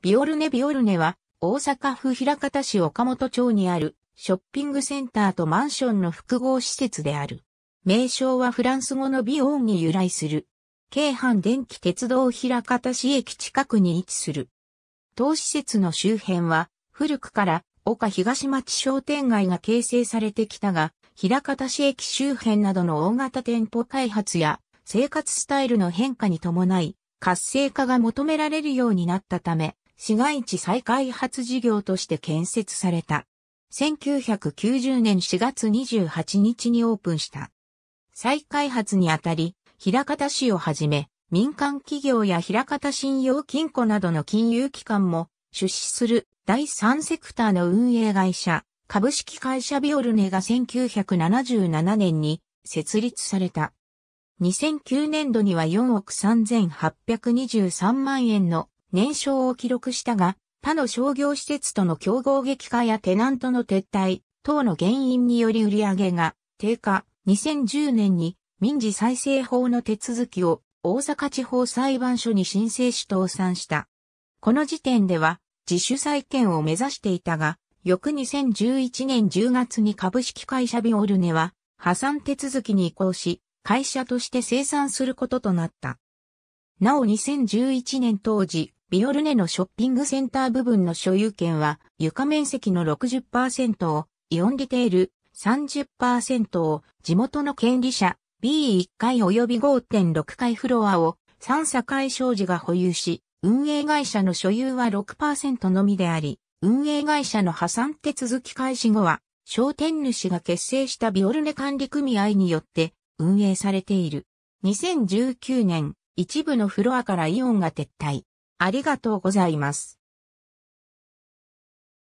ビオルネビオルネは、大阪府平方市岡本町にある、ショッピングセンターとマンションの複合施設である。名称はフランス語のビオンに由来する。京阪電気鉄道平方市駅近くに位置する。当施設の周辺は、古くから岡東町商店街が形成されてきたが、平方市駅周辺などの大型店舗開発や、生活スタイルの変化に伴い、活性化が求められるようになったため、市街地再開発事業として建設された。1990年4月28日にオープンした。再開発にあたり、平方市をはじめ、民間企業や平方信用金庫などの金融機関も出資する第三セクターの運営会社、株式会社ビオルネが1977年に設立された。2009年度には4億3823万円の年賞を記録したが、他の商業施設との競合激化やテナントの撤退等の原因により売り上げが低下。2010年に民事再生法の手続きを大阪地方裁判所に申請し倒産した。この時点では自主再建を目指していたが、翌2011年10月に株式会社ビオルネは破産手続きに移行し、会社として生産することとなった。なお2011年当時、ビオルネのショッピングセンター部分の所有権は床面積の60%をイオンリテール30%を地元の権利者 B1 階及び5.6階フロアを三会商事が保有し、運営会社の所有は6%のみであり、運営会社の破産手続き開始後は、商店主が結成したビオルネ管理組合によって運営されている。2019年、一部のフロアからイオンが撤退。ありがとうございます。